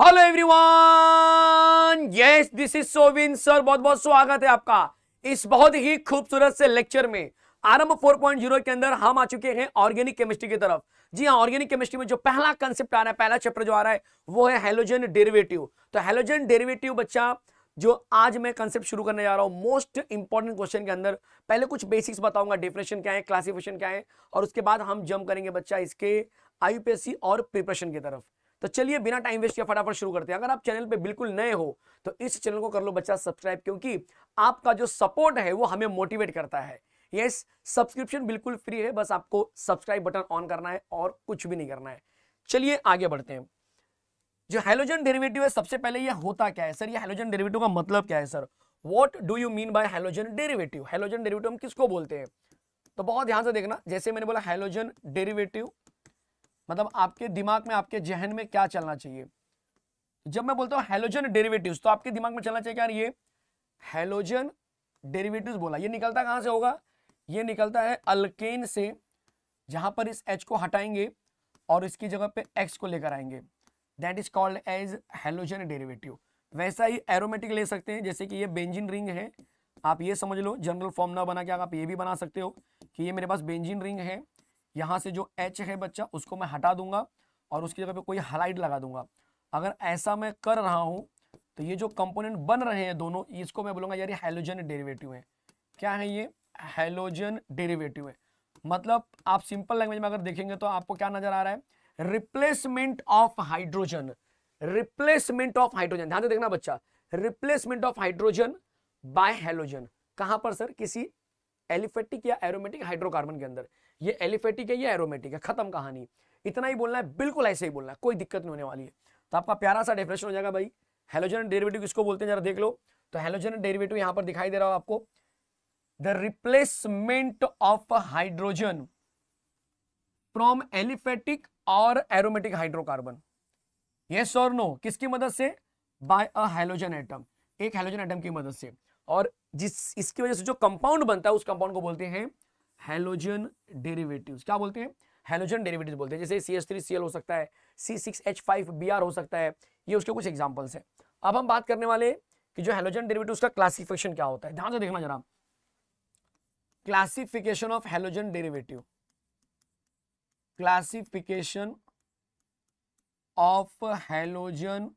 hello everyone yes this is Sovin sir बहुत बहुत स्वागत है आपका इस बहुत ही खूबसूरत से लेक्चर में आरंभ 4.0 के अंदर हम आ चुके हैं ऑर्गेनिक केमिस्ट्री की तरफ जी हाँ ऑर्गेनिक केमिस्ट्री में जो पहला कंसेप्ट आ रहा है पहला चैप्टर जो आ रहा है वो है हेलोजन डेरिवेटिव तो हेलोजन डेरिवेटिव बच्चा जो आज मैं कंसेप्ट शुरू करने जा रहा हूँ मोस्ट इंपॉर्टेंट क्वेश्चन के अंदर पहले कुछ बेसिक्स बताऊंगा डेफिनेशन क्या है क्लासिफिकेशन क्या है और उसके बाद हम जम्प करेंगे बच्चा इसके आईपीएससी और प्रिपरेशन की तरफ तो चलिए बिना टाइम वेस्ट किया फटाफट शुरू करते हैं अगर आप चैनल पे बिल्कुल नए हो तो इस चैनल को कर लो बच्चा सब्सक्राइब क्योंकि आपका जो सपोर्ट है वो हमें मोटिवेट करता है यस सब्सक्रिप्शन बिल्कुल फ्री है बस आपको सब्सक्राइब बटन ऑन करना है और कुछ भी नहीं करना है चलिए आगे बढ़ते हैं जो हेलोजन डेरिवेटिव है सबसे पहले यह होता क्या है सर यह हेलोजन डेरिवेटिव का मतलब क्या है sir what do you mean by halogen derivative halogen derivative हम किसको बोलते हैं तो बहुत ध्यान से देखना जैसे मैंने बोला हेलोजन डेरिवेटिव मतलब आपके दिमाग में आपके जहन में क्या चलना चाहिए जब मैं बोलता हूँ हेलोजन डेरिवेटिव्स तो आपके दिमाग में चलना चाहिए यार ये हेलोजन डेरिवेटिव्स बोला ये निकलता कहाँ से होगा ये निकलता है अल्केन से जहाँ पर इस एच को हटाएंगे और इसकी जगह पे एक्स को लेकर आएंगे that is called as halogen derivative वैसा ही एरोमेटिक ले सकते हैं जैसे कि ये बेंजिन रिंग है आप ये समझ लो जनरल फॉर्म ना बना के आप ये भी बना सकते हो कि ये मेरे पास बेंजिन रिंग है यहाँ से जो एच है बच्चा उसको मैं हटा दूंगा और उसकी जगह पे कोई हलाइट लगा दूंगा अगर ऐसा मैं कर रहा हूँ तो ये जो कंपोनेंट बन रहे हैं दोनों इसको मैं बोलूंगा यार ये हेलोजन डेरिवेटिव है क्या है ये हेलोजन डेरिवेटिव है मतलब आप सिंपल लैंग्वेज में अगर देखेंगे तो आपको क्या नजर आ रहा है replacement of hydrogen replacement of hydrogen ध्यान से देखना बच्चा replacement of hydrogen by halogen कहां पर सर किसी एलिफेटिक या एरोमेटिक हाइड्रोकार्बन के अंदर ये एलिफेटिक है ये एरोमेटिक है खत्म कहानी इतना ही बोलना है बिल्कुल ऐसे ही बोलना है कोई दिक्कत नहीं होने वाली है तो आपका प्यारा सा डेफिनेशन हो जाएगा भाई हेलोजन डेरिवेटिव किसको बोलते हैं जरा देख लो तो हेलोजन डेरिवेटिव यहां पर दिखाई दे रहा हो आपको the replacement of hydrogen from aliphatic और एरोमेटिक हाइड्रोकार्बन यस और नो किसकी मदद से बाय अ हेलोजन एटम एक हेलोजन एटम की मदद से और जिस इसकी वजह से जो कंपाउंड बनता है उस कंपाउंड को बोलते हैं हेलोजन डेरिवेटिव क्या बोलते हैं हेलोजन डेरिवेटिव बोलते हैं जैसे C H three C L हो सकता है C six H five B R हो सकता है ये उसके कुछ एग्जाम्पल्स हैं अब हम बात करने वाले कि जो हेलोजन डेरिवेटिव उसका क्लासिफिकेशन क्या होता है ध्यान से देखना जरा classification of halogen derivative classification of halogen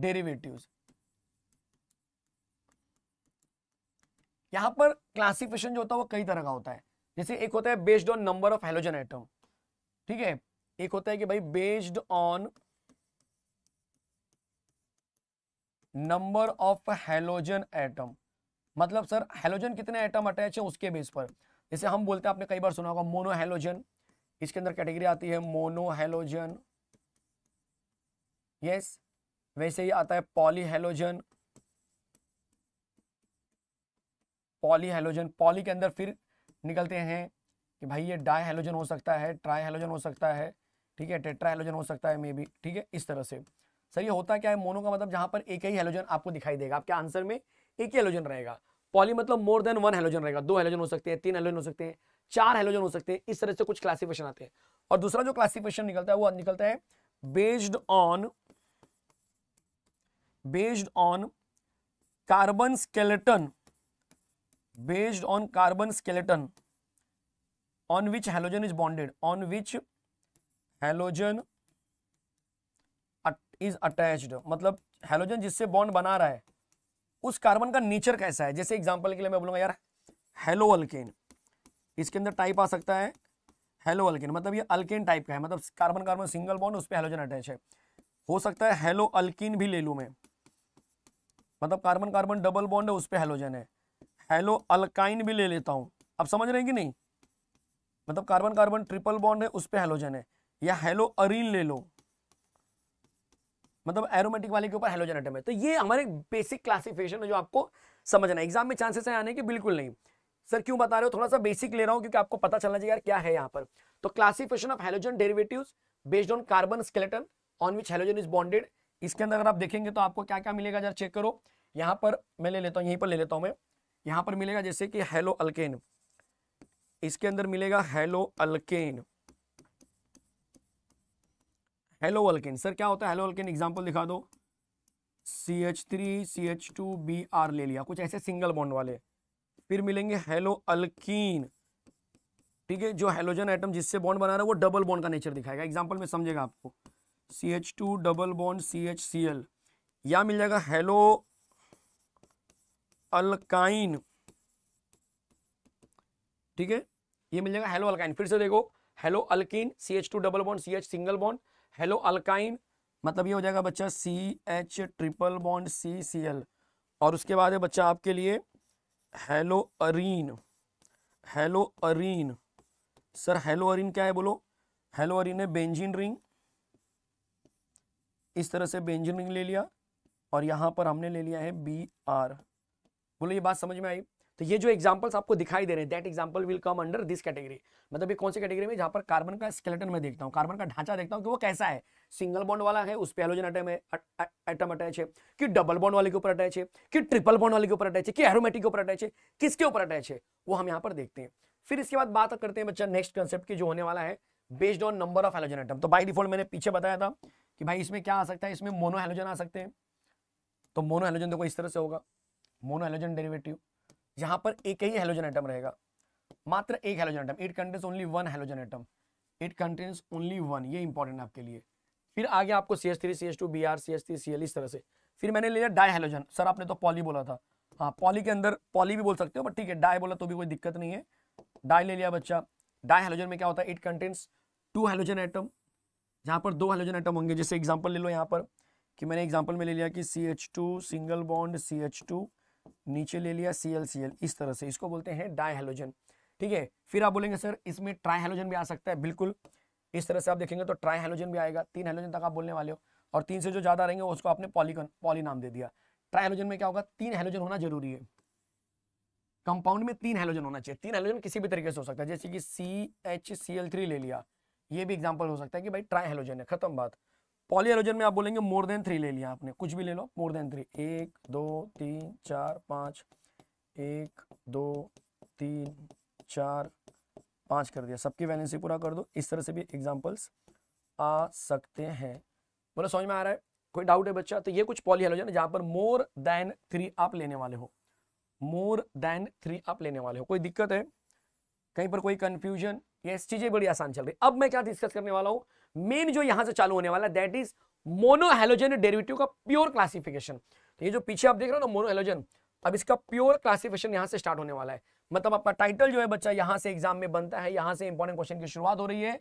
derivatives यहाँ पर क्लासिफिकेशन जो होता है वो कई तरह का होता है जैसे एक होता है based on number of halogen atom ठीक है एक होता है कि भाई based on number of halogen atom मतलब सर हेलोजन कितने एटम अटैच है उसके बेस पर जैसे हम बोलते हैं आपने कई बार सुना होगा मोनो हेलोजन इसके अंदर कैटेगरी आती है मोनो हेलोजन यस वैसे ही आता है poly halogen poly halogen poly के अंदर फिर निकलते हैं कि भाई ये डाई हेलोजन हो सकता है ट्राई हेलोजन हो सकता है ठीक है टेट्रा हेलोजन हो सकता है मे बी ठीक है इस तरह से सर ये होता क्या है मोनो का मतलब जहाँ पर एक ही हेलोजन आपको दिखाई देगा आपके आंसर में एक ही हेलोजन रहेगा पॉली मतलब मोर देन वन हेलोजन रहेगा दो हेलोजन हो सकते हैं तीन हेलोजन हो सकते हैं चार हेलोजन हो सकते हैं इस तरह से कुछ क्लासिफिकेशन आते हैं और दूसरा जो क्लासिफिकेशन निकलता है वो निकलता है based on based on carbon skeleton based on carbon skeleton on which halogen is bonded on which halogen is attach मतलब हेलोजन जिससे बॉन्ड बना रहा है उस कार्बन का नेचर कैसा है जैसे एग्जांपल के लिए मैं बोलूंगा यार हेलो अल्केन इसके अंदर टाइप आ सकता है हेलो अल्केन मतलब ये अल्केन टाइप का है मतलब कार्बन कार्बन सिंगल बॉन्ड उस पर हेलोजन अटैच है हो सकता है हेलो अल्किन भी ले लू मैं मतलब कार्बन कार्बन डबल बॉन्ड है उस पर हेलोजन है हेलो अल्काइन भी ले लेता हूँ आप समझ रहे हैं कि नहीं मतलब कार्बन कार्बन ट्रिपल बॉन्ड है उस पर हेलोजन है या हेलो अरिन ले लो मतलब एरोमेटिक वाले के ऊपर हेलोजन आइटम है तो ये हमारे बेसिक क्लासिफिकेशन है जो आपको समझना है एग्जाम में चांसेस है आने के बिल्कुल नहीं सर क्यों बता रहे हो थोड़ा सा बेसिक ले रहा हूँ क्योंकि आपको पता चलना चाहिए यार क्या है यहाँ पर तो classification of halogen derivative based on carbon skeleton on which halogen is bonded इसके अंदर अगर आप देखेंगे तो आपको क्या क्या मिलेगा जरा चेक करो यहाँ पर मैं ले लेता हूँ यहीं पर ले लेता हूँ मैं यहां पर मिलेगा जैसे कि हेलो अल्केन इसके अंदर मिलेगा halo alkane halo alkane sir क्या होता है हेलो अल्केन एग्जांपल दिखा दो C H three C H two B R ले लिया कुछ ऐसे सिंगल बॉन्ड वाले फिर मिलेंगे हेलो अल्कीन ठीक है जो हेलोजन आइटम जिससे बॉन्ड बना रहा है वो डबल बॉन्ड का नेचर दिखाएगा एग्जाम्पल में समझेगा आपको C H two double bond C H C L या मिल जाएगा हेलो अलकाइन ठीक है ये मिल जाएगा हेलो अलकाइन फिर से देखो halo alkene C H two double bond C H single bond halo alkyne मतलब ये हो जाएगा बच्चा C H triple bond C C L और उसके बाद है बच्चा आपके लिए halo arene halo arene sir halo arene क्या है बोलो हेलो अरीन है बेंजिन रिंग इस तरह से बेंजिन रिंग ले लिया और यहाँ पर हमने ले लिया है बी आर बोलो ये बात समझ में आई तो ये जो एग्जाम्पल्स आपको दिखाई दे रहे हैं that example will come under this category मतलब ये कौन सी कैटेगरी में जहाँ पर कार्बन का स्केलेटन में देखता हूँ कार्बन का ढांचा देखता हूँ कि वो कैसा है सिंगल बॉन्ड वाला है उस पर एलोजन आइटम है आइटम अटैच है कि डबल बॉन्ड वाले के ऊपर अटैच है कि ट्रिपल बॉन्ड वाले के ऊपर अटैच है कि एरोमेटिक के ऊपर अटैच है किसके ऊपर अटैच है वो हम यहाँ पर देखते हैं फिर इसके बाद बात करते हैं बच्चा नेक्स्ट कंसेप्ट की जो होने वाला है based on number of halogen atom तो बाई डिफॉल्ट मैंने पीछे बताया था कि भाई इसमें क्या आ सकता है इसमें मोनो एलोजन आ सकते हैं तो मोनो एलोजन देखो इस तरह से होगा मोनो हेलोजन डेरिवेटिव यहाँ पर एक ही हेलोजन आइटम रहेगा मात्र एक halogen atom it contains only one halogen atom it contains only one ये इंपॉर्टेंट आपके लिए फिर आगे आपको C S three C S two B R C S three C L इस तरह से फिर मैंने लिया डाई हेलोजन सर आपने तो पॉली बोला था हाँ पॉली के अंदर पॉली भी बोल सकते हो बट ठीक है डाई बोला तो भी कोई दिक्कत नहीं है डाई ले लिया बच्चा डाई हेलोजन में क्या होता है it contains two halogen atom जहाँ पर दो हेलोजन आइटम होंगे जैसे एग्जाम्पल ले लो यहाँ पर कि मैंने एग्जाम्पल में ले लिया कि C H two single bond C H two नीचे ले लिया सी एल सी एल इस तरह से इसको बोलते हैं डायहेलोजन ठीक है फिर आप बोलेंगे सर इसमें ट्राईहेलोजन भी आ सकता है बिल्कुल इस तरह से आप देखेंगे तो ट्राईहेलोजन भी आएगा तीन हेलोजन तक आप बोलने वाले हो और तीन से जो ज़्यादा रहेंगे उसको आपने पॉलीकन पॉली नाम दे दिया ट्राईहेलोजन में क्या होगा तीन हेलोजन होना जरूरी है कंपाउंड में तीन हेलोजन होना चाहिए तीन हेलोजन किसी भी तरीके से हो सकता है जैसे कि C H C L three ले लिया ये भी एग्जाम्पल हो सकता है कि भाई ट्राईहेलोजन है खत्म बात पॉली एलोजन में आप बोलेंगे मोर देन थ्री ले लिया आपने कुछ भी ले लो मोर देन थ्री एक दो तीन चार पांच एक दो तीन चार पांच कर दिया सबकी वैलेंसी पूरा कर दो इस तरह से भी एग्जाम्पल्स आ सकते हैं बोलो समझ में आ रहा है कोई डाउट है बच्चा तो ये कुछ पॉली हेलोजन है जहाँ पर मोर देन थ्री आप लेने वाले हो मोर देन थ्री आप लेने वाले हो कोई दिक्कत है कहीं पर कोई कंफ्यूजन ये चीजें बड़ी आसान चल रही अब मैं क्या डिस्कस करने वाला हूं मेन जो यहां से चालू होने वाला है दैट इज मोनोहेलोजन डेरिवेटिव का प्योर तो क्लासिफिकेशन ये जो पीछे आप देख रहे हो ना मोनोहेलोजन अब इसका प्योर क्लासिफिकेशन यहां से स्टार्ट होने वाला है मतलब आपका टाइटल जो है बच्चा यहां से एग्जाम में बनता है यहां से इंपॉर्टेंट क्वेश्चन की शुरुआत हो रही है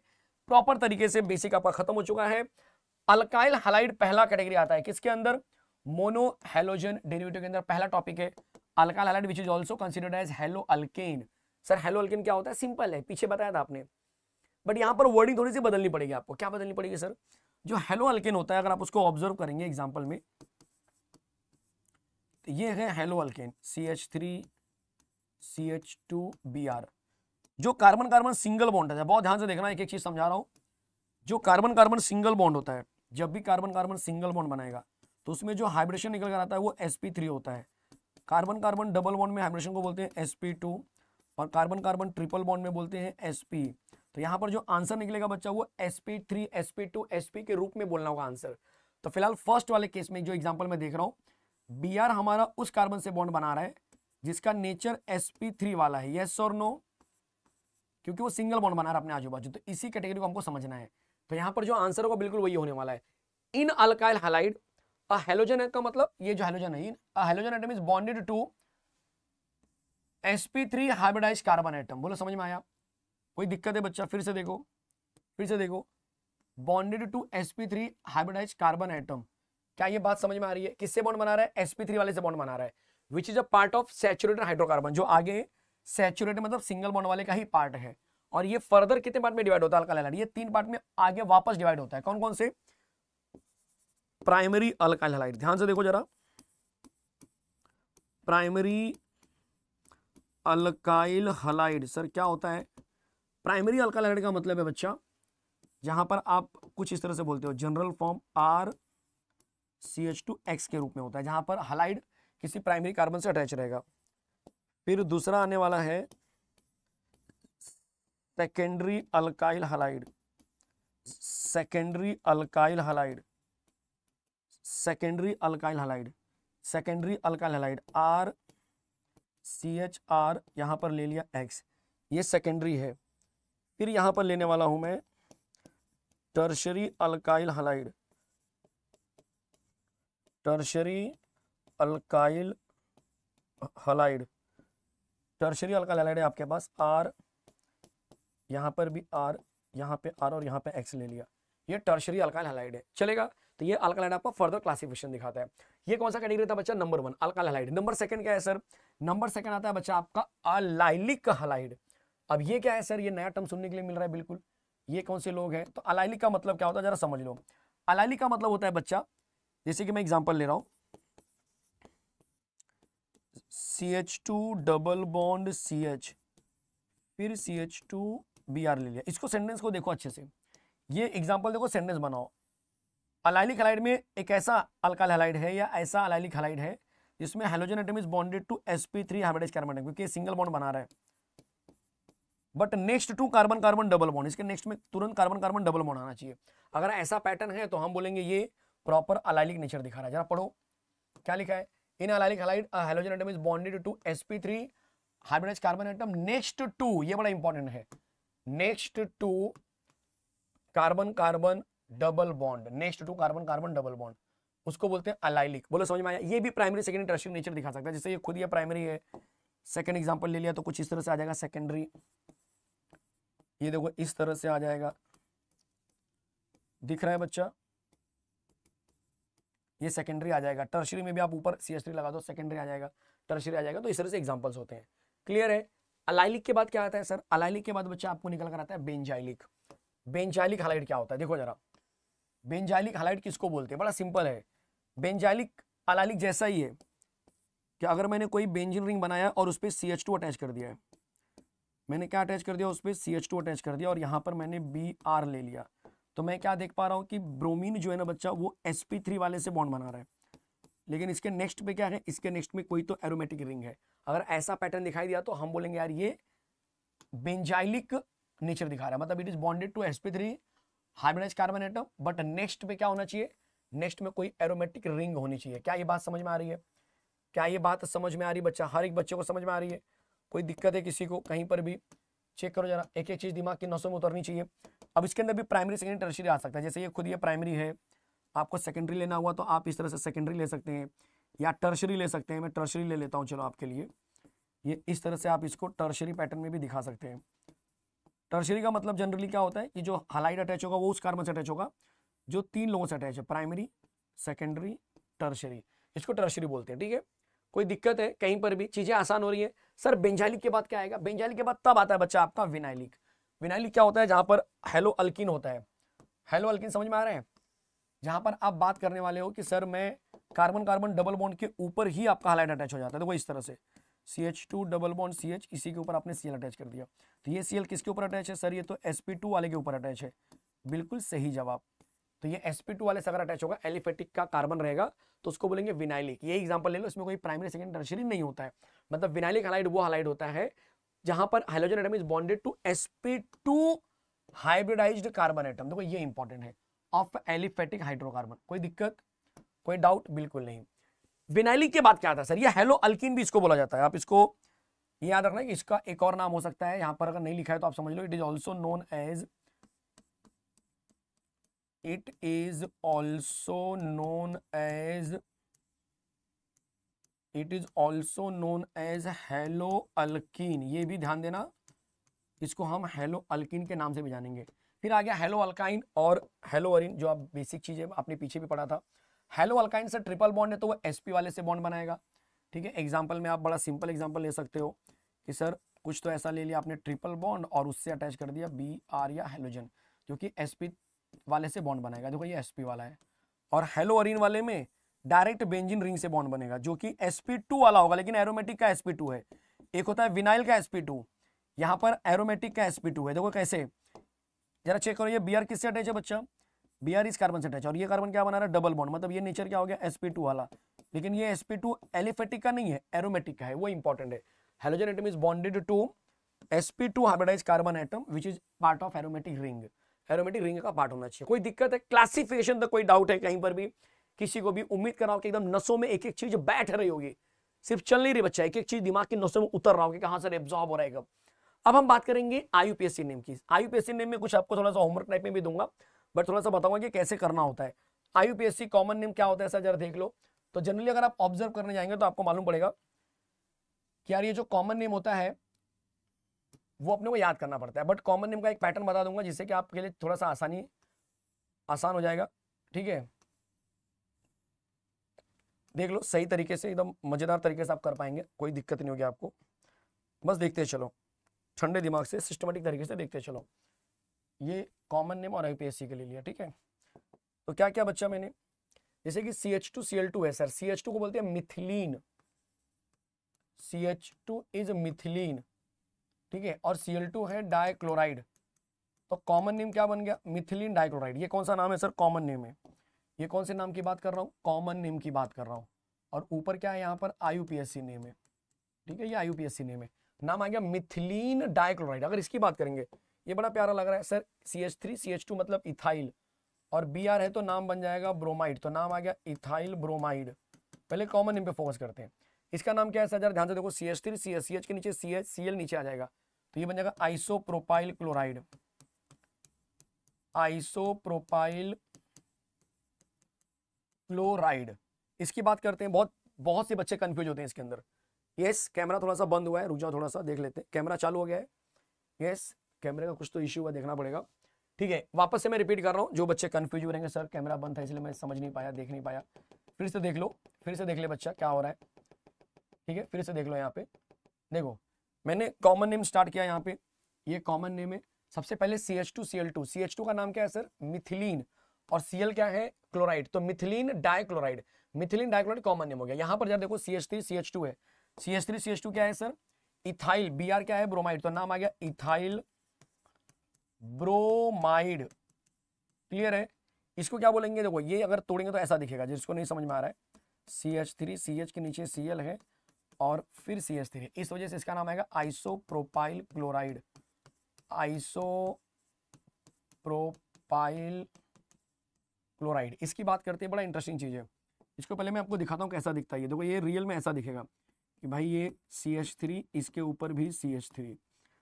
प्रॉपर तरीके से बेसिक आपका खत्म हो चुका है अल्काइल हलाइड पहला कैटेगरी आता है किसके अंदर मोनो हेलोजन डेरिवेटिव के अंदर पहला टॉपिक है alkyl halide which is also considered as halo alkane sir halo alkene क्या होता है सिंपल है पीछे बताया था आपने बट यहाँ पर वर्डिंग थोड़ी सी बदलनी पड़ेगी आपको क्या बदलनी पड़ेगी सर जो हेलो अल्किन होता है अगर आप उसको ऑब्जर्व करेंगे एग्जाम्पल में तो ये है halo alkene C H three C H two B R जो कार्बन कार्बन सिंगल बॉन्ड है बहुत ध्यान से देखना एक एक चीज समझा रहा हूँ जो कार्बन कार्बन सिंगल बॉन्ड होता है जब भी कार्बन कार्बन सिंगल बॉन्ड बनाएगा तो उसमें जो हाइब्रेशन निकल कर आता है वो एस पी थ्री होता है कार्बन कार्बन डबल बॉन्ड में हाइब्रेशन को बोलते हैं एस पी टू और कार्बन कार्बन ट्रिपल बॉन्ड में बोलते हैं एस तो यहाँ पर जो आंसर निकलेगा बच्चा वो S P three S P two S P के रूप में बोलना होगा आंसर तो फिलहाल फर्स्ट वाले केस में जो एग्जांपल मैं देख रहा हूँ बी आर हमारा उस कार्बन से बॉन्ड बना रहा है जिसका नेचर एस पी थ्री वाला है यस और नो क्योंकि वो सिंगल बॉन्ड बना रहा है अपने आजू बाजू तो इसी कैटेगरी को हमको समझना है तो यहाँ पर जो आंसर होगा बिल्कुल वही होने वाला है in alkyl halide a halogen का मतलब ये जो हेलोजन है in halogen atom is bonded to sp3 hybridised carbon atom बोलो समझ में आया कोई दिक्कत है बच्चा फिर से देखो फिर से देखो bonded to sp3 hybridised carbon atom क्या ये बात समझ में आ रही है किससे बॉन्ड बना रहा है sp3 वाले से बॉन्ड बना रहा है which is a part of saturated hydrocarbon जो आगे सैचुरेटेड मतलब सिंगल बॉन्ड वाले का ही पार्ट है और ये फर्दर कितने पार्ट में डिवाइड होता है अल्काइल ये तीन पार्ट में आगे वापस डिवाइड होता है कौन कौन से प्राइमरी अल्काइल हैलाइड ध्यान से देखो जरा प्राइमरी अल्काइल हलाइड सर क्या होता है प्राइमरी अल्काइल का मतलब है बच्चा जहां पर आप कुछ इस तरह से बोलते हो general form R C H two X के रूप में होता है जहां पर हलाइड किसी प्राइमरी कार्बन से अटैच रहेगा फिर दूसरा आने वाला है secondary alkyl halide secondary alkyl halide secondary alkyl halide secondary alkyl halide R C H R यहाँ पर ले लिया एक्स ये सेकेंडरी है फिर यहाँ पर लेने वाला हूँ मैं tertiary alkyl halide tertiary alkyl halide tertiary alkyl halide है आपके पास आर यहाँ पर भी आर यहाँ पे आर और यहाँ पे एक्स ले लिया ये टर्शरी अल्काइल हलाइड है चलेगा तो ये अल्काइल आपको फर्दर क्लासिफिकेशन दिखाता है ये कौन सा कैटेगरी था बच्चा number one alkyl halide number second क्या है सर नंबर सेकंड आता है बच्चा आपका अलाइलिक हलाइड अब ये क्या है सर ये नया टर्म सुनने के लिए मिल रहा है बिल्कुल ये कौन से लोग हैं तो अलाइलिक का मतलब क्या होता है जरा समझ लो अलाइलिक का मतलब होता है बच्चा जैसे कि मैं एग्जाम्पल ले रहा हूं C H two double bond C H फिर C H two B R ले लिया इसको सेंटेंस को देखो अच्छे से ये एग्जाम्पल देखो सेंटेंस बनाओ अलाइलिक हलाइड में एक ऐसा अलकाल हलाइड है या ऐसा अलाइलिक हलाइड है जिसमें hydrogen atom is bonded to S P three hybridize carbon atom क्योंकि सिंगल बॉन्ड बना रहा है but next to carbon carbon double bond इसके नेक्स्ट में तुरंत कार्बन कार्बन डबल बॉन्ड आना चाहिए अगर ऐसा पैटर्न है तो हम बोलेंगे ये प्रॉपर अलाइलिक नेचर दिखा रहा है जरा पढ़ो क्या लिखा है in allylic halide hydrogen atom is bonded to S P three hybridize carbon atom next to ये बड़ा इंपॉर्टेंट है next to carbon carbon double bond next to carbon carbon double bond उसको बोलते हैं अलाइलिक बोलो समझ में आया ये भी प्राइमरी सेकेंडरी टर्शियरी नेचर दिखा सकता है जैसे ये खुद ये प्राइमरी है सेकेंड एग्जाम्पल ले लिया तो कुछ इस तरह से आ जाएगा सेकेंडरी ये देखो इस तरह से आ जाएगा दिख रहा है बच्चा ये सेकेंडरी आ जाएगा टर्शरी में भी आप ऊपर सी लगा दो सेकेंडरी आ जाएगा टर्शरी आ जाएगा तो इस तरह से एग्जाम्पल्स होते हैं क्लियर है अलाइलिक के बाद क्या आता है सर अलाइलिक के बाद बच्चा आपको निकल कर आता है बेंजाइलिक बेंजाइलिक हालाइट क्या होता है देखो जरा बेंजालिक हालाइट किसको बोलते हैं बड़ा सिंपल है बेंजालिक अलालिक जैसा ही है कि अगर मैंने कोई बेंजिन रिंग बनाया और उस पर सी एच टू अटैच कर दिया है मैंने क्या अटैच कर दिया उस पर सी अटैच कर दिया और यहाँ पर मैंने बी आर ले लिया तो मैं क्या देख पा रहा हूँ कि ब्रोमीन जो है ना बच्चा वो एस थ्री वाले से बॉन्ड बना रहा है लेकिन इसके नेक्स्ट पे क्या है इसके नेक्स्ट में कोई तो एरोमेटिक रिंग है अगर ऐसा पैटर्न दिखाई दिया तो हम बोलेंगे यार ये बेंजाइलिक नेचर दिखा रहा है मतलब it is bonded to S P three hybridize carbon atom but next में क्या होना चाहिए नेक्स्ट में कोई एरोमेटिक रिंग होनी चाहिए क्या ये बात समझ में आ रही है क्या ये बात समझ में आ रही है बच्चा हर एक बच्चे को समझ में आ रही है कोई दिक्कत है किसी को कहीं पर भी चेक करो जरा एक एक चीज़ दिमाग की नसों में उतरनी चाहिए अब इसके अंदर भी प्राइमरी सेकेंडरी टर्शरी आ सकता है जैसे ये खुद ये प्राइमरी है आपको सेकेंडरी लेना हुआ तो आप इस तरह से सेकेंडरी ले सकते हैं या टर्शरी ले सकते हैं मैं टर्शरी ले लेता हूँ चलो आपके लिए ये इस तरह से आप इसको टर्शरी पैटर्न में भी दिखा सकते हैं टर्शरी का मतलब जनरली क्या होता है कि जो हलाइड अटैच होगा वो उस कार्बन से अटैच होगा जो तीन लोगों से अटैच है प्राइमरी सेकेंडरी टर्शरी इसको टर्शरी बोलते हैं ठीक है कोई दिक्कत है कहीं पर भी चीज़ें आसान हो रही है सर बेंजालिक के बाद क्या आएगा बेंजालिक के बाद तब आता है बच्चा आपका विनाइलिक विनाइलिक क्या होता है जहां पर हेलो अल्किन होता है हेलो अल्किन समझ में आ रहे हैं जहां पर आप बात करने वाले हो कि सर मैं कार्बन कार्बन डबल बॉन्ड के ऊपर ही आपका हालाइट अटैच हो जाता है देखो इस तरह से C H two double bond C H इसी के ऊपर आपने सीएल अटैच कर दिया तो ये सीएल किसके ऊपर अटैच है सर ये तो एस पी टू वाले के ऊपर अटैच है बिल्कुल सही जवाब तो ये एस पी टू वाले से अगर अटैच होगा एलिफेटिक का कार्बन रहेगा तो उसको बोलेंगे विनाइलिक ये एग्जाम्पल ले लो इसमें कोई प्राइमरी सेकेंड टर्शरी नहीं होता है मतलब विनाइलिक हालाइड वो हालाइड होता है जहां पर hydrogen atom is bonded to S P two hybridize carbon atom देखो ये इंपॉर्टेंट है ऑफ एलिफेटिक हाइड्रोकार्बन कोई दिक्कत कोई डाउट बिल्कुल नहीं विनाइलिक के बाद क्या आता है सर ये हेलो अल्किन भी इसको बोला जाता है आप इसको याद रखना कि इसका एक और नाम हो सकता है यहाँ पर अगर नहीं लिखा है तो आप समझ लो it is also known as it is also known as it is also known as halo alkene ये भी ध्यान देना इसको हम हेलो अल्किन के नाम से भी जानेंगे फिर आ गया हेलो अल्काइन और हेलो अरिन जो आप बेसिक चीज़ें आपने पीछे भी पढ़ा था हेलो अल्काइन से ट्रिपल बॉन्ड है तो वो एसपी वाले से बॉन्ड बनाएगा ठीक है एग्जाम्पल में आप बड़ा सिंपल एग्जाम्पल ले सकते हो कि सर कुछ तो ऐसा ले लिया आपने ट्रिपल बॉन्ड और उससे अटैच कर दिया बी आर या हेलोजन जो कि पी वाले से बॉन्ड बनाएगा देखो ये पी वाला है और हेलो अरिन वाले में डायरेक्ट बेंजिन रिंग से बॉन्ड बनेगा जो कि टू वाला होगा लेकिन एरोमेटिक का टू है एक होता है विनाइल का टू यहाँ पर एरोमेटिक का टू है देखो कैसे जरा चेक करो ये आर किससे अटैच है बच्चा बी आर कार्बन से अटैच और ये कार्बन क्या बना रहा है डबल बॉन्ड मतलब ये नेचर क्या हो गया एसपी टू वाला लेकिन ये एसपी टू एलिफेटिक का नहीं है एरोमेटिक का है वो इंपॉर्टेंट है halogen atom is bonded to S P two hybridize carbon atom which is part of aromatic ring aromatic ring का पार्ट होना चाहिए कोई दिक्कत है क्लासिफिकेशन तक तो कोई डाउट है कहीं पर भी किसी को भी उम्मीद कर रहा कराओ कि एकदम नसों में एक एक चीज बैठ रही होगी सिर्फ चल नहीं रही बच्चा एक एक चीज दिमाग की नसों में उतर रहा होगी कहाँ सर एब्जॉर्ब हो रहा है कब अब हम बात करेंगे आईयूपीएससी नेम की आईयूपीएससी नेम में कुछ आपको थोड़ा सा होमवर्क टाइप में भी दूंगा बट थोड़ा सा बताऊंगा कि कैसे करना होता है आई कॉमन नेम क्या होता है ऐसा जरा देख लो तो जनरली अगर आप ऑब्जर्व करने जाएंगे तो आपको मालूम पड़ेगा कि यार ये जो कॉमन नेम होता है वो अपने को याद करना पड़ता है बट कॉमन नेम का एक पैटर्न बता दूंगा जिससे कि आपके लिए थोड़ा सा आसानी आसान हो जाएगा ठीक है देख लो सही तरीके से एकदम मज़ेदार तरीके से आप कर पाएंगे कोई दिक्कत नहीं होगी आपको बस देखते चलो ठंडे दिमाग से सिस्टमेटिक तरीके से देखते चलो ये कॉमन नेम और आईपीएससी के लिए लिया ठीक है तो क्या क्या बच्चा मैंने जैसे कि C H two C L two है सर सी एच टू को बोलते हैं methylene C H two is methylene ठीक है और सी एल टू है डायक्लोराइड तो कॉमन नेम क्या बन गया मिथिलीन डायक्लोराइड ये कौन सा नाम है सर कॉमन नेम है ये कौन से नाम की बात कर रहा हूँ कॉमन नेम की बात कर रहा हूँ और ऊपर क्या है यहाँ पर आईयूपीएससी नेम है ठीक है ये आईयूपीएससी नेम है नाम आ गया मिथिलीन डायक्लोराइड अगर इसकी बात करेंगे ये बड़ा प्यारा लग रहा है sir C H three C H two मतलब इथाइल और बी आर है तो नाम बन जाएगा ब्रोमाइड तो नाम आ गया इथाइल ब्रोमाइड पहले कॉमन नेम पे फोकस करते हैं इसका नाम क्या है सर ध्यान से देखो C H three C H C H के नीचे सी एच सी एल नीचे आ जाएगा तो ये बन जाएगा प्रोपाइल क्लोराइड प्रोपाइल क्लोराइड इसकी बात करते हैं बहुत बहुत से बच्चे कंफ्यूज होते हैं इसके अंदर यस कैमरा थोड़ा सा बंद हुआ है रुक जाओ थोड़ा सा देख लेते हैं कैमरा चालू हो गया है यस कैमरे का कुछ तो इश्यू हुआ देखना पड़ेगा ठीक है वापस से मैं रिपीट कर रहा हूँ जो बच्चे कन्फ्यूज हो रहे हैं सर कैमरा बंद था इसलिए मैं समझ नहीं पाया देख नहीं पाया फिर से देख लो फिर से देख ले बच्चा क्या हो रहा है ठीक है फिर से देख लो यहाँ पे देखो मैंने कॉमन नेम स्टार्ट किया यहाँ पे ये कॉमन नेम है सबसे पहले C H two C L two C H two का नाम क्या है सर मिथिलीन और सी एल क्या है क्लोराइड तो methylene dichloride methylene dichloride common name हो गया यहाँ पर जब देखो C H three C H two है C H three C H two क्या है सर इथाइल बी आर क्या है ब्रोमाइड तो नाम आ गया इथाइल ब्रोमाइड क्लियर है इसको क्या बोलेंगे देखो ये अगर तोड़ेंगे तो ऐसा दिखेगा जिसको नहीं समझ में आ रहा है C H three C H के नीचे सी एल है और फिर सी एच थ्री इस वजह से इसका नाम आएगा isopropyl chloride isopropyl chloride इसकी बात करते हैं बड़ा इंटरेस्टिंग चीज़ है इसको पहले मैं आपको दिखाता हूँ कैसा दिखता है देखो ये रियल में ऐसा दिखेगा कि भाई ये सी एच थ्री इसके ऊपर भी सी एच थ्री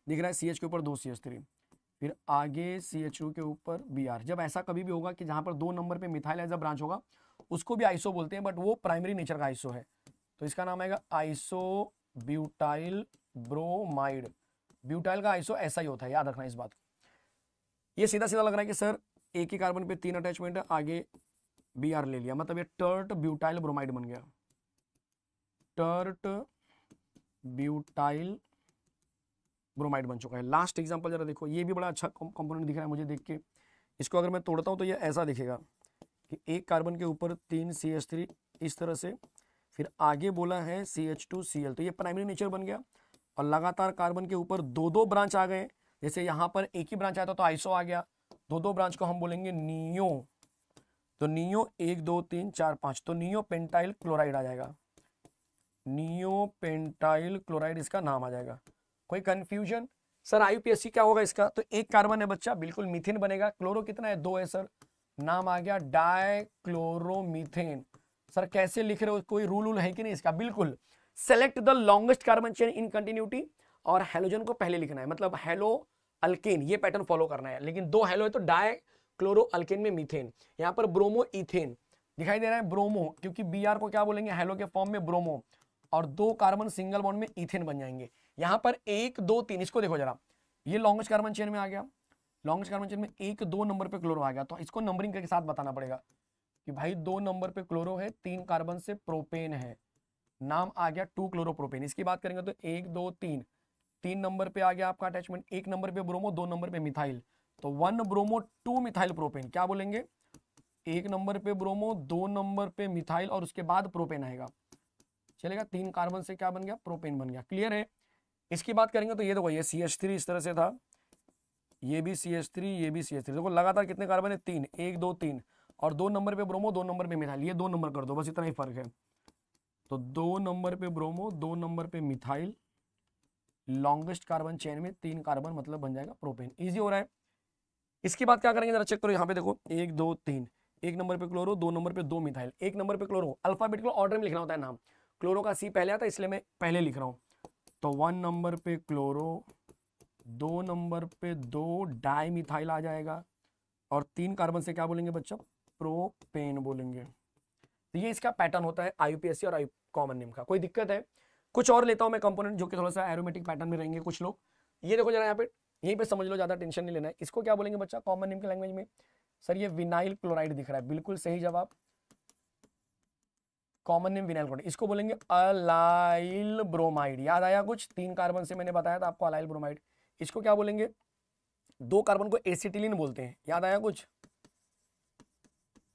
दिख रहा है सी एच के ऊपर दो सी एच थ्री फिर आगे सी एच यू के ऊपर बी आर जब ऐसा कभी भी होगा कि जहां पर दो नंबर पे मिथाइल एज ब्रांच होगा उसको भी आइसो बोलते हैं बट वो प्राइमरी नेचर का आइसो है तो इसका नाम आएगा आइसो ब्यूटाइल ब्रोमाइड ब्यूटाइल का आइसो ऐसा ही होता है याद रखना इस बात को ये सीधा सीधा लग रहा है कि सर एक ही कार्बन पे तीन अटैचमेंट है आगे बी आर ले लिया मतलब ये टर्ट ब्यूटाइल ब्रोमाइड बन गया टर्ट ब्यूटाइल ब्रोमाइड बन चुका है लास्ट एग्जाम्पल जरा देखो ये भी बड़ा अच्छा कंपोनेंट दिख रहा है मुझे देख के इसको अगर मैं तोड़ता हूँ तो ये ऐसा दिखेगा कि एक कार्बन के ऊपर तीन सी एच थ्री इस तरह से फिर आगे बोला है C H two C L तो ये प्राइमरी नेचर बन गया और लगातार कार्बन के ऊपर दो दो ब्रांच आ गए जैसे यहाँ पर एक ही ब्रांच आया था तो आइसो आ गया दो दो ब्रांच को हम बोलेंगे नियो तो नियो एक दो तीन चार पाँच तो नियो पेंटाइल क्लोराइड आ जाएगा नियो पेंटाइल क्लोराइड इसका नाम आ जाएगा कोई कंफ्यूजन सर आईयूपीएससी क्या होगा इसका तो एक कार्बन है बच्चा बिल्कुल मिथेन बनेगा क्लोरो कितना है दो है सर नाम आ गया डायक्लोरोमीथेन सर कैसे लिख रहे हो कोई रूल वूल है कि नहीं इसका बिल्कुल select the longest carbon chain in continuity और हेलोजन को पहले लिखना है मतलब हेलो अल्केन ये पैटर्न फॉलो करना है लेकिन दो हेलो है तो डाय क्लोरो अल्केन में मीथेन यहाँ पर ब्रोमो इथेन दिखाई दे रहा है ब्रोमो क्योंकि बी को क्या बोलेंगे हेलो के फॉर्म में ब्रोमो और दो कार्बन सिंगल बॉन्ड में इथेन बन जाएंगे यहां पर एक दो तीन इसको देखो जरा ये लॉन्गेज कार्बन चेन में आ गया लॉन्गेज कार्बन चेन में एक दो नंबर पे क्लोरो आ गया तो इसको नंबरिंग के साथ बताना पड़ेगा कि भाई दो नंबर पे क्लोरो है तीन कार्बन से प्रोपेन है नाम आ गया टू क्लोरो प्रोपेन इसकी बात करेंगे तो एक दो तीन तीन नंबर पे आ गया आपका अटैचमेंट एक नंबर पे ब्रोमो दो नंबर पे मिथाइल तो one bromo two methyl propane क्या बोलेंगे एक नंबर पे ब्रोमो दो नंबर पे मिथाइल और उसके बाद प्रोपेन आएगा चलेगा तीन कार्बन से क्या बन गया प्रोपेन बन गया क्लियर है इसकी बात करेंगे तो ये देखो ये सी एच थ्री इस तरह से था ये भी सी एच थ्री ये भी सी एच थ्री देखो लगातार कितने कार्बन है तीन एक दो तीन और दो नंबर पे ब्रोमो दो नंबर पे मिथाइल ये दो नंबर कर दो बस इतना ही फर्क है तो दो नंबर पे ब्रोमो दो नंबर पे मिथाइल लॉन्गेस्ट कार्बन चेन में तीन कार्बन मतलब बन जाएगा प्रोपेन इजी हो रहा है इसके बाद क्या करेंगे जरा चेक करो यहाँ पे देखो एक दो तीन एक नंबर पे क्लोरो दो नंबर पे दो मिथाइल एक नंबर पे क्लोरो अल्फाबेटिकल ऑर्डर में लिखना होता है नाम क्लोरो का सी पहले आता है इसलिए मैं पहले लिख रहा हूँ तो वन नंबर पे क्लोरो दो नंबर पे दो डाई मिथाइल आ जाएगा और तीन कार्बन से क्या बोलेंगे बच्चों प्रोपेन बोलेंगे तो ये इसका पैटर्न होता है आईपीएससी और आई कॉमन नेम का कोई दिक्कत है कुछ और लेता हूँ मैं कंपोनेंट जो कि थोड़ा सा एरोमेटिक पैटर्न में रहेंगे कुछ लोग ये देखो जरा यहाँ पे यहीं पे समझ लो ज़्यादा टेंशन नहीं लेना है इसको क्या बोलेंगे बच्चा कॉमन नेम के लैंग्वेज में सर ये विनाइल क्लोराइड दिख रहा है बिल्कुल सही जवाब कॉमन नेम विनाइल क्लोराइड इसको बोलेंगे अलाइल ब्रोमाइड याद आया कुछ तीन कार्बन से मैंने बताया था आपको अलाइल ब्रोमाइड इसको क्या बोलेंगे दो कार्बन को एसिटिलिन बोलते हैं याद आया कुछ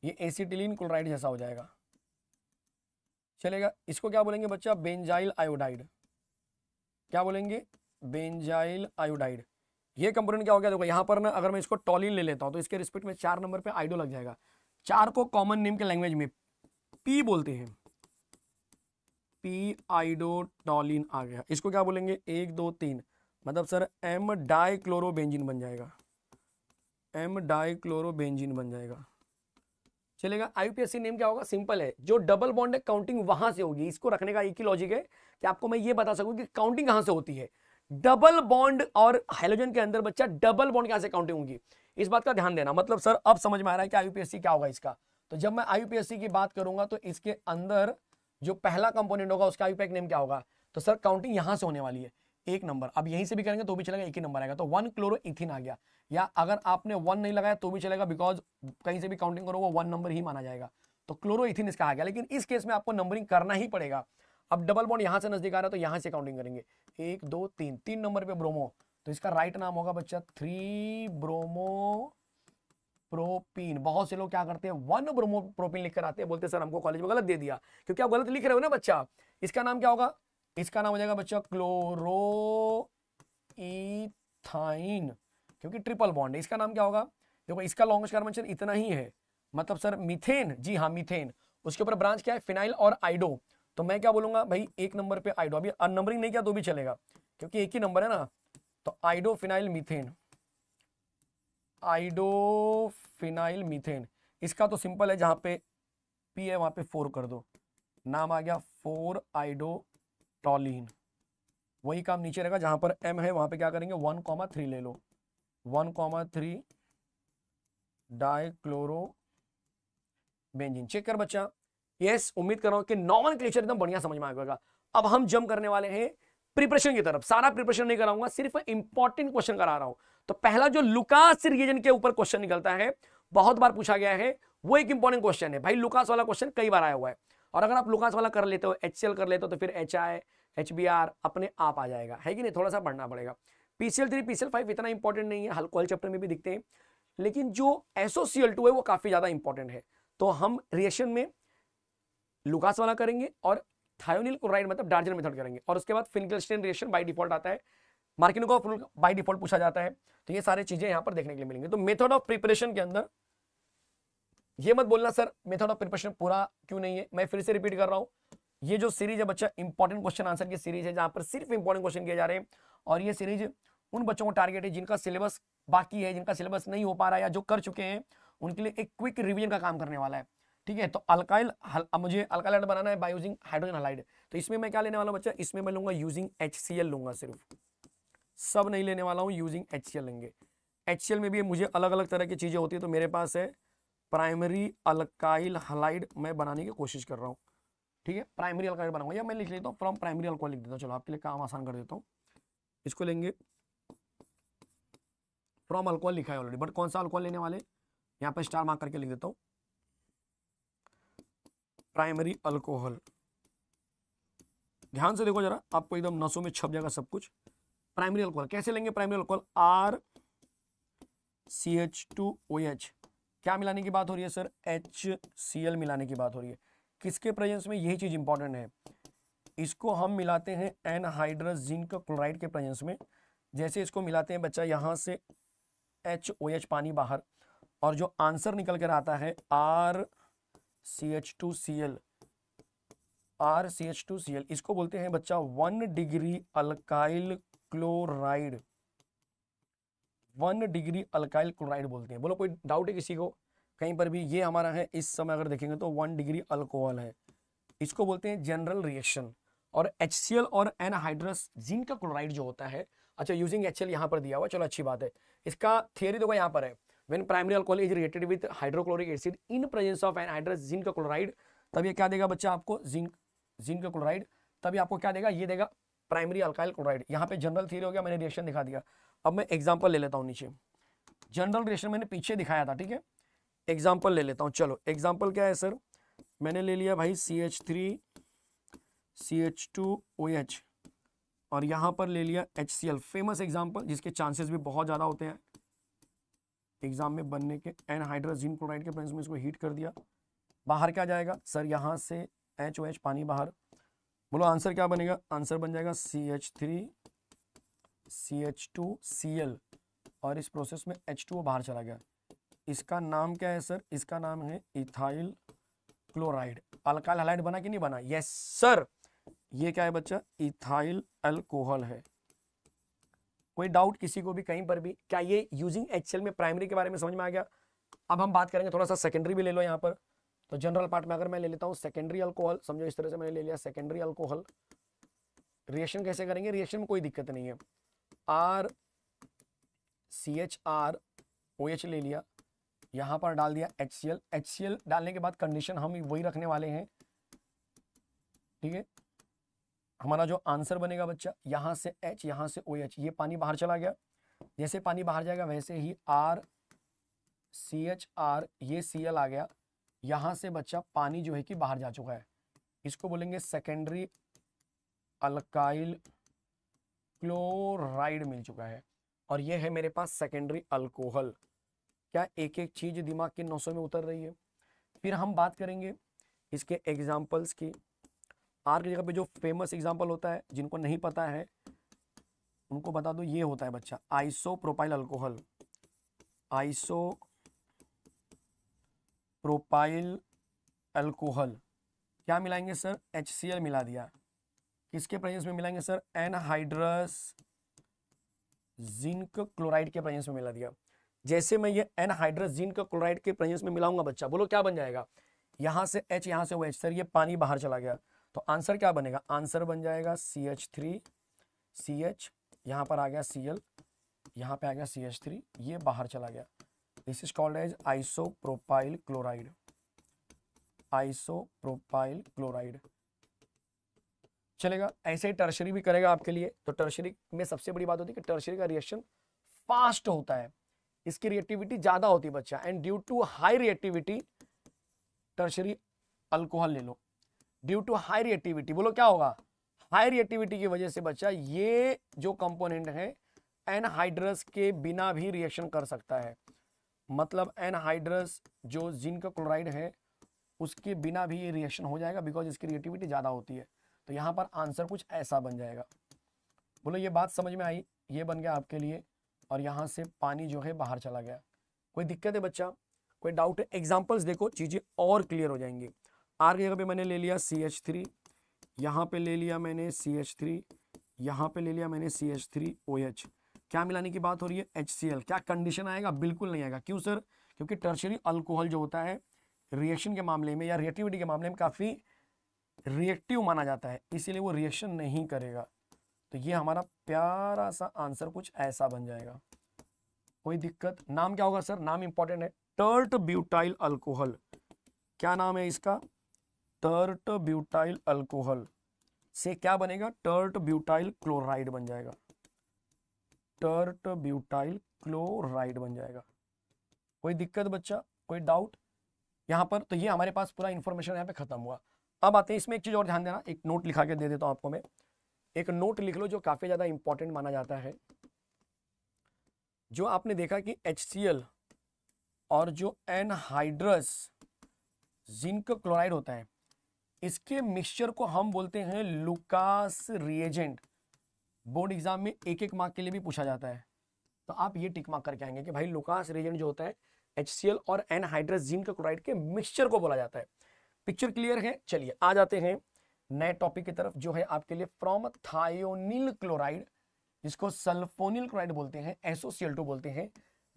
ये एसिटिलिन क्लोराइड जैसा हो जाएगा चलेगा इसको क्या बोलेंगे बच्चा बेंजाइल आयोडाइड क्या बोलेंगे बेंजाइल आयोडाइड ये कंपोनेंट क्या हो गया देखो यहां पर ना अगर मैं इसको टॉलिन ले लेता हूं तो इसके रिस्पेक्ट में चार नंबर पे आइडो लग जाएगा चार को कॉमन नेम के लैंग्वेज में पी बोलते हैं पी आइडोडॉलिन आ गया इसको क्या बोलेंगे एक दो तीन मतलब सर एम डाइक्लोरोबेंजिन बन जाएगा एम डाइक्लोरोबेंजिन बन जाएगा चलेगा आईपीएससी नेम क्या होगा सिंपल है जो डबल बॉन्ड है काउंटिंग वहां से होगी इसको रखने का एक ही लॉजिक है कि आपको मैं ये बता सकूं कि काउंटिंग कहां से होती है डबल बॉन्ड और हाइलोजन के अंदर बच्चा डबल बॉन्ड कहां से काउंटिंग होगी इस बात का ध्यान देना मतलब सर अब समझ में आ रहा है कि आईयूपीएससी क्या होगा इसका तो जब मैं आईयूपीएससी की बात करूंगा तो इसके अंदर जो पहला कंपोनेंट होगा उसका आईपैक नेम क्या होगा तो सर काउंटिंग यहां से होने वाली है एक नंबर अब यहीं से भी करेंगे तो भी चलेगा एक ही नंबर आएगा तो वन क्लोरो इथिन आ गया या अगर आपने वन नहीं लगाया तो भी चलेगा बिकॉज कहीं से भी काउंटिंग करो वो वन नंबर ही माना जाएगा तो क्लोरो इथिन इसका आ गया लेकिन इस केस में आपको नंबरिंग करना ही पड़ेगा अब डबल बॉन्ड यहाँ से नजदीक आ रहा है तो यहाँ से काउंटिंग करेंगे एक दो तीन तीन नंबर पे ब्रोमो तो इसका राइट नाम होगा बच्चा थ्री ब्रोमो प्रोपीन बहुत से लोग क्या करते हैं वन ब्रोमो प्रोपीन लिखकर आते हैं बोलते सर हमको कॉलेज में गलत दे दिया क्योंकि आप गलत लिख रहे हो ना बच्चा इसका नाम क्या होगा इसका नाम हो जाएगा बच्चा क्लोरो क्योंकि ट्रिपल बॉन्ड है इसका नाम क्या होगा देखो इसका लॉन्ग कार्बन इतना ही है मतलब सर मिथेन जी हाँ मिथेन उसके ऊपर ब्रांच क्या है फिनाइल और आइडो तो मैं क्या बोलूंगा भाई एक नंबर पे आइडो अभी नंबरिंग नहीं किया तो भी चलेगा क्योंकि एक ही नंबर है ना तो iodo phenyl methane iodophenyl methane इसका तो सिंपल है जहां पे पी है वहां पे फोर कर दो नाम आ गया फोर आइडोटॉलिन वही काम नीचे रहेगा जहां पर एम है वहां पे क्या करेंगे वन कॉमा थ्री ले लो one comma three dichloro benzene check कर बच्चा यस उम्मीद कर रहा हूं कि नॉमन क्लेचर एकदम बढ़िया समझ में आएगा अब हम जम करने वाले हैं प्रिपरेशन की तरफ सारा प्रिपरेशन नहीं कराऊंगा सिर्फ इंपॉर्टेंट क्वेश्चन करा रहा हूं तो पहला जो लुकास रीजन के ऊपर क्वेश्चन निकलता है बहुत बार पूछा गया है वो एक इंपॉर्टेंट क्वेश्चन है भाई लुकास वाला क्वेश्चन कई बार आया हुआ है और अगर आप लुकास वाला कर लेते हो एच कर लेते हो तो फिर एच आई अपने आप आ जाएगा है कि नहीं थोड़ा सा पढ़ना पड़ेगा पीसीएल थ्री पीसीएल फाइव इतना इंपॉर्टेंट नहीं है हल्कोल चैप्टर में भी दिखते हैं लेकिन जो एसओसीएल टू है वो काफ़ी ज़्यादा इंपॉर्टेंट है तो हम रिएक्शन में लुकास वाला करेंगे और थायोनिल क्लोराइड मतलब डार्जन मेथड करेंगे और उसके बाद फिनकलस्टेन रिएक्शन बाय डिफॉल्ट आता है marking of rule by default पूछा जाता है तो ये सारी चीजें यहाँ पर देखने के लिए मिलेंगे तो मेथड ऑफ प्रिपरेशन के अंदर ये मत बोलना सर मेथड ऑफ प्रिपरेशन पूरा क्यों नहीं है मैं फिर से रिपीट कर रहा हूँ ये जो सीरीज है बच्चा इंपॉर्टेंट क्वेश्चन आंसर की सीरीज है जहां पर सिर्फ इंपॉर्टेंट क्वेश्चन किए जा रहे हैं और ये सीरीज उन बच्चों को टारगेट है जिनका सिलेबस बाकी है जिनका सिलेबस नहीं हो पा रहा है या जो कर चुके हैं उनके लिए एक क्विक रिविजन का काम करने वाला है ठीक है तो अल्काइल मुझे अल्काइल बनाना है बाय यूजिंग हाइड्रोजन हलाइड तो इसमें मैं क्या लेने वाला बच्चा इसमें मैं लूंगा यूजिंग एच लूंगा सिर्फ सब नहीं लेने वाला हूँ यूजिंग एच लेंगे एच में भी मुझे अलग अलग तरह की चीज़ें होती है तो मेरे पास है प्राइमरी अल्काइल हलाइड मैं बनाने की कोशिश कर रहा हूँ ठीक है प्राइमरी अल्काइड बनाऊंगा या मैं लिख लेता हूँ फ्रॉम प्राइमरी अल्कोहल लिख देता हूँ चलो आपके लिए काम आसान कर देता हूँ इसको लेंगे फ्रॉम अल्कोहल लिखा है ऑलरेडी बट कौन सा अल्कोहल लेने वाले यहाँ पर स्टार मार्क करके लिख देता हूँ प्राइमरी अल्कोहल ध्यान से देखो जरा आपको एकदम नसों में छप जाएगा सब कुछ प्राइमरी अल्कोहल कैसे लेंगे primary alcohol R C H two O H क्या मिलाने की बात हो रही है सर एच सी एल मिलाने की बात हो रही है किसके प्रेजेंस में यही चीज़ इंपॉर्टेंट है इसको हम मिलाते हैं एनहाइड्रस जिंक क्लोराइड के प्रेजेंस में जैसे इसको मिलाते हैं बच्चा यहाँ से एच ओ एच पानी बाहर और जो आंसर निकल कर आता है R C H two C L R C H two C L इसको बोलते हैं बच्चा one degree alkyl chloride one degree alkyl chloride बोलते हैं बोलो कोई डाउट है किसी को कहीं पर भी ये हमारा है इस समय अगर देखेंगे तो वन डिग्री अल्कोहल है इसको बोलते हैं जनरल रिएक्शन और एच और एनहाइड्रस जिंक का क्लोराइड जो होता है अच्छा यूजिंग एच एल यहाँ पर दिया हुआ चलो अच्छी बात है इसका थियरी देखो यहाँ पर है when primary alcohol is related with hydrochloric acid in presence of anhydrous zinc का क्लोराइड तब ये क्या देगा बच्चा आपको जिंक जिंक का क्लोराइड तभी आपको क्या देगा ये देगा प्राइमरी अल्काइल क्लोराइड यहाँ पे जनरल थियरी हो गया मैंने रिएक्शन दिखा दिया अब मैं एग्जाम्पल ले लेता हूँ नीचे जनरल रिएक्शन मैंने पीछे दिखाया था ठीक है एग्जाम्पल ले लेता हूँ चलो एग्जाम्पल क्या है सर मैंने ले लिया भाई C H three C H two O H और यहाँ पर ले लिया H C L famous example जिसके चांसेस भी बहुत ज़्यादा होते हैं एग्जाम में बनने के हाइड्रोजीन क्लोराइड के प्रेजेंस में इसको हीट कर दिया बाहर क्या जाएगा सर यहाँ से एच ओ एच पानी बाहर बोलो आंसर क्या बनेगा आंसर बन जाएगा C H three C H two C L और इस प्रोसेस में एच टू बाहर चला गया इसका नाम क्या है सर इसका नाम है इथाइल क्लोराइड अल्काइल हलाइड बना कि नहीं बना यस सर ये क्या है बच्चा इथाइल अल्कोहल है कोई डाउट किसी को भी कहीं पर भी क्या ये यूजिंग एच में प्राइमरी के बारे में समझ में आ गया अब हम बात करेंगे थोड़ा सा सेकेंडरी भी ले लो यहाँ पर तो जनरल पार्ट में अगर मैं ले लेता हूँ सेकेंडरी अल्कोहल समझो इस तरह से मैंने ले लिया सेकेंडरी अल्कोहल रिएक्शन कैसे करेंगे रिएक्शन में कोई दिक्कत नहीं है R C H R O H ले लिया यहाँ पर डाल दिया H C L H C L डालने के बाद कंडीशन हम वही रखने वाले हैं ठीक है हमारा जो आंसर बनेगा बच्चा यहाँ से एच यहाँ से ओ एच ये पानी बाहर चला गया जैसे पानी बाहर जाएगा वैसे ही आर सी एच आर ये सी एल आ गया यहाँ से बच्चा पानी जो है कि बाहर जा चुका है इसको बोलेंगे सेकेंडरी अल्काइल क्लोराइड मिल चुका है और ये है मेरे पास सेकेंडरी अल्कोहल क्या एक एक चीज़ दिमाग के नसों में उतर रही है फिर हम बात करेंगे इसके एग्जाम्पल्स की आर की जगह पे जो फेमस एग्जाम्पल होता है जिनको नहीं पता है उनको बता दो ये होता है बच्चा isopropyl alcohol isopropyl alcohol क्या मिलाएंगे सर एच मिला दिया किसके प्रेजेंस में मिलाएंगे सर एनहाइड्रस जिंक क्लोराइड के प्रेजेंस में मिला दिया जैसे मैं ये एनहाइड्रस जिंक क्लोराइड के प्रेजेंस में मिलाऊंगा बच्चा बोलो क्या बन जाएगा यहाँ से एच यहाँ से वो एच सर ये पानी बाहर चला गया तो आंसर क्या बनेगा आंसर बन जाएगा C H three C H यहाँ पर आ गया सी एल यहाँ पर आ गया सी एच थ्री ये बाहर चला गया this is called as isopropyl chloride isopropyl chloride चलेगा ऐसे ही टर्शरी भी करेगा आपके लिए तो टर्शरी में सबसे बड़ी बात होती है कि टर्शरी का रिएक्शन फास्ट होता है इसकी रिएक्टिविटी ज्यादा होती है बच्चा and due to high reactivity tertiary alcohol ले लो ड्यू टू हाई रिएक्टिविटी बोलो क्या होगा हाई रिएक्टिविटी की वजह से बच्चा ये जो कंपोनेंट है एनहाइड्रस के बिना भी रिएक्शन कर सकता है मतलब एनहाइड्रस जो जिंक क्लोराइड है उसके बिना भी ये रिएक्शन हो जाएगा बिकॉज इसकी रिएक्टिविटी ज़्यादा होती है तो यहाँ पर आंसर कुछ ऐसा बन जाएगा बोलो ये बात समझ में आई ये बन गया आपके लिए और यहाँ से पानी जो है बाहर चला गया कोई दिक्कत है बच्चा कोई डाउट है एग्जाम्पल्स देखो चीज़ें और क्लियर हो जाएंगी आर की जगह पे मैंने ले लिया सी एच थ्री यहाँ पे ले लिया मैंने सी एच थ्री यहाँ पे ले लिया मैंने C H three O H क्या मिलाने की बात हो रही है एच क्या कंडीशन आएगा बिल्कुल नहीं आएगा क्यों सर क्योंकि टर्शरी अल्कोहल जो होता है रिएक्शन के मामले में या रिएक्टिविटी के मामले में काफ़ी रिएक्टिव माना जाता है इसीलिए वो रिएक्शन नहीं करेगा तो ये हमारा प्यारा सा आंसर कुछ ऐसा बन जाएगा कोई दिक्कत नाम क्या होगा सर नाम इंपॉर्टेंट है टर्ट ब्यूटाइल अल्कोहल क्या नाम है इसका टर्ट ब्यूटाइल अल्कोहल से क्या बनेगा टर्ट ब्यूटाइल क्लोराइड बन जाएगा टर्ट ब्यूटाइल क्लोराइड बन जाएगा कोई दिक्कत बच्चा कोई डाउट यहाँ पर तो ये हमारे पास पूरा इन्फॉर्मेशन यहाँ पे खत्म हुआ अब आते हैं इसमें एक चीज़ और ध्यान देना एक नोट लिखा के दे देता हूँ आपको मैं एक नोट लिख लो जो काफ़ी ज़्यादा इंपॉर्टेंट माना जाता है जो आपने देखा कि एच और जो एनहाइड्रस जिंक क्लोराइड होता है इसके मिक्सचर को हम बोलते हैं लुकास रिएजेंट बोर्ड एग्जाम में एक एक मार्क के लिए भी पूछा जाता है तो आप ये टिक मार्क करके आएंगे कि भाई लुकास रेजेंट जो होता है एच और एनहाइड्रस का क्लोराइड के मिक्सचर को बोला जाता है पिक्चर क्लियर है चलिए आ जाते हैं नए टॉपिक की तरफ जो है आपके लिए फ्रॉम थायोनिल क्लोराइड जिसको सल्फोनिल क्लोराइड बोलते हैं एसोसियल टू बोलते हैं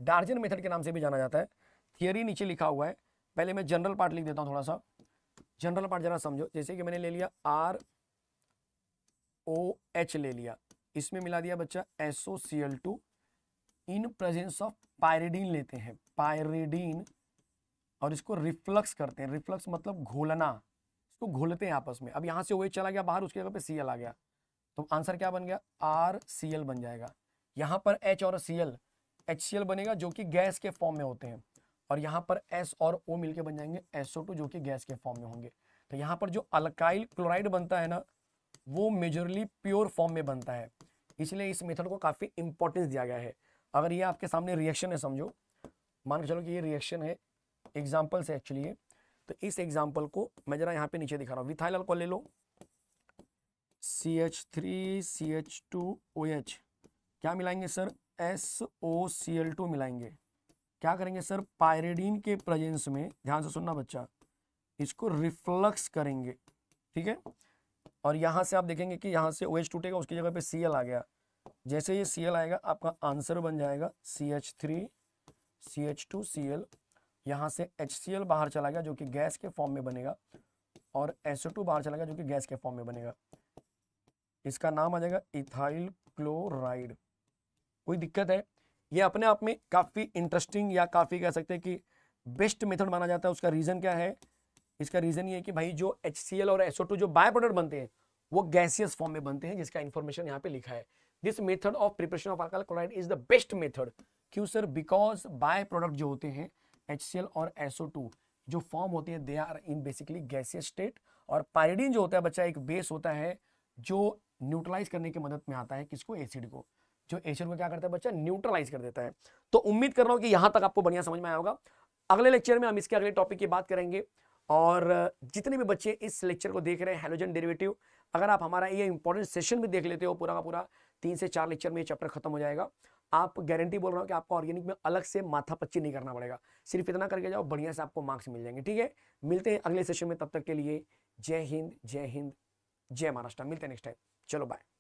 डार्जन मेथड के नाम से भी जाना जाता है थियरी नीचे लिखा हुआ है पहले मैं जनरल पार्ट लिख देता हूँ थोड़ा सा जनरल पार्ट जरा समझो जैसे कि मैंने ले लिया आर ओ एच ले लिया इसमें मिला दिया बच्चा S O C L two in presence of pyridine लेते हैं पायरेडीन और इसको रिफ्लक्स करते हैं रिफ्लक्स मतलब घोलना इसको घोलते हैं आपस में अब यहाँ से वे चला गया बाहर उसके जगह पे सी आ गया तो आंसर क्या बन गया आर सी एल बन जाएगा यहाँ पर एच और C L H C L बनेगा जो कि गैस के फॉर्म में होते हैं और यहाँ पर एस और ओ मिलके बन जाएंगे एसओ टू जो कि गैस के फॉर्म में होंगे तो यहाँ पर जो अल्काइल क्लोराइड बनता है ना वो मेजरली प्योर फॉर्म में बनता है इसलिए इस मेथड को काफ़ी इंपॉर्टेंस दिया गया है अगर ये आपके सामने रिएक्शन है समझो मान के चलो कि ये रिएक्शन है एग्जाम्पल से एक्चुअली ये तो इस एग्जाम्पल को मैं जरा यहाँ पे नीचे दिखा रहा हूँ विथाइल अल्कोहल ले लो C H three C H two O H क्या मिलाएंगे sir S O C L two मिलाएंगे क्या करेंगे सर पायरेडीन के प्रेजेंस में ध्यान से सुनना बच्चा इसको रिफ्लक्स करेंगे ठीक है और यहाँ से आप देखेंगे कि यहाँ से ओ एच टूटेगा उसकी जगह पे सी आ गया जैसे ये सी आएगा आपका आंसर बन जाएगा C H three C H two C L यहाँ से एच बाहर चला गया जो कि गैस के फॉर्म में बनेगा और एस टू बाहर चला गया जो कि गैस के फॉर्म में बनेगा इसका नाम आ जाएगा इथाइल क्लोराइड कोई दिक्कत है ये अपने आप में काफ़ी इंटरेस्टिंग या काफ़ी कह सकते हैं कि बेस्ट मेथड माना जाता है उसका रीज़न क्या है इसका रीज़न ये है कि भाई जो एच और एसओ जो बाय प्रोडक्ट बनते हैं वो गैसियस फॉर्म में बनते हैं जिसका इन्फॉर्मेशन यहाँ पे लिखा है this method of preparation of alkyl chloride is the best method क्यों सर बिकॉज बाय प्रोडक्ट जो होते हैं एच और एसओ जो फॉर्म होते हैं they are in basically gaseous state और पायरिडीन जो होता है बच्चा एक बेस होता है जो न्यूट्रलाइज करने की मदद में आता है किसको एसिड को जो एसिड को क्या करता है बच्चा न्यूट्रलाइज कर देता है तो उम्मीद कर रहा हूँ कि यहाँ तक आपको बढ़िया समझ में आया होगा अगले लेक्चर में हम इसके अगले टॉपिक की बात करेंगे और जितने भी बच्चे इस लेक्चर को देख रहे हैं हेलोजन डेरिवेटिव अगर आप हमारा ये इंपॉर्टेंट सेशन भी देख लेते हो पूरा का पूरा तीन से चार लेक्चर में ये चैप्टर खत्म हो जाएगा आप गारंटी बोल रहा हूँ कि आपको ऑर्गेनिक में अलग से माथा पच्ची नहीं करना पड़ेगा सिर्फ इतना करके जाओ बढ़िया से आपको मार्क्स मिल जाएंगे ठीक है मिलते हैं अगले सेशन में तब तक के लिए जय हिंद जय हिंद जय महाराष्ट्र मिलते हैं नेक्स्ट टाइम चलो बाय